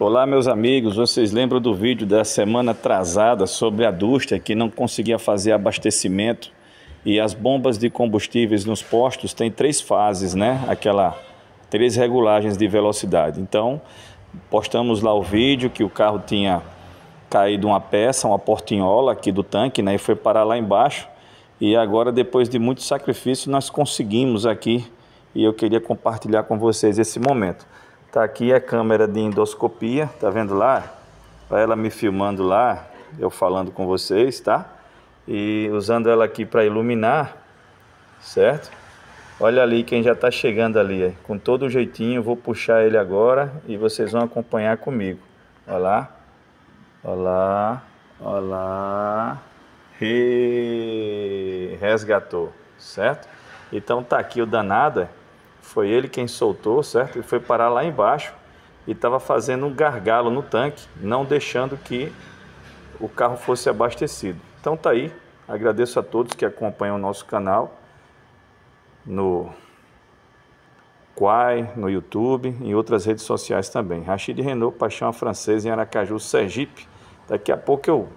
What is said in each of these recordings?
Olá, meus amigos. Vocês lembram do vídeo da semana atrasada sobre a Dústia que não conseguia fazer abastecimento e as bombas de combustíveis nos postos têm três fases, né? Aquela três regulagens de velocidade. Então, postamos lá o vídeo que o carro tinha caído uma peça, uma portinhola aqui do tanque, né? E foi parar lá embaixo. E agora, depois de muito sacrifício, nós conseguimos aqui e eu queria compartilhar com vocês esse momento. Tá aqui a câmera de endoscopia, tá vendo lá? Pra tá ela me filmando lá, eu falando com vocês, tá? E usando ela aqui para iluminar, certo? Olha ali quem já tá chegando ali, com todo o jeitinho, vou puxar ele agora e vocês vão acompanhar comigo. Olha lá, olha lá, olha lá, e resgatou, certo? Então tá aqui o danado é. Foi ele quem soltou, certo? Ele foi parar lá embaixo e estava fazendo um gargalo no tanque, não deixando que o carro fosse abastecido. Então tá aí. Agradeço a todos que acompanham o nosso canal no Quai, no YouTube, em outras redes sociais também. Rachid Renault, Paixão Francesa em Aracaju, Sergipe. Daqui a pouco eu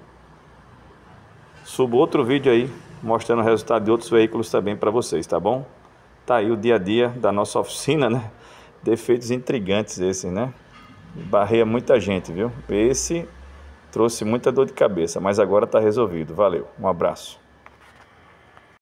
subo outro vídeo aí mostrando o resultado de outros veículos também para vocês, tá bom? Tá aí o dia a dia da nossa oficina, né? Defeitos intrigantes esses, né? Barreia muita gente, viu? Esse trouxe muita dor de cabeça, mas agora está resolvido. Valeu, um abraço.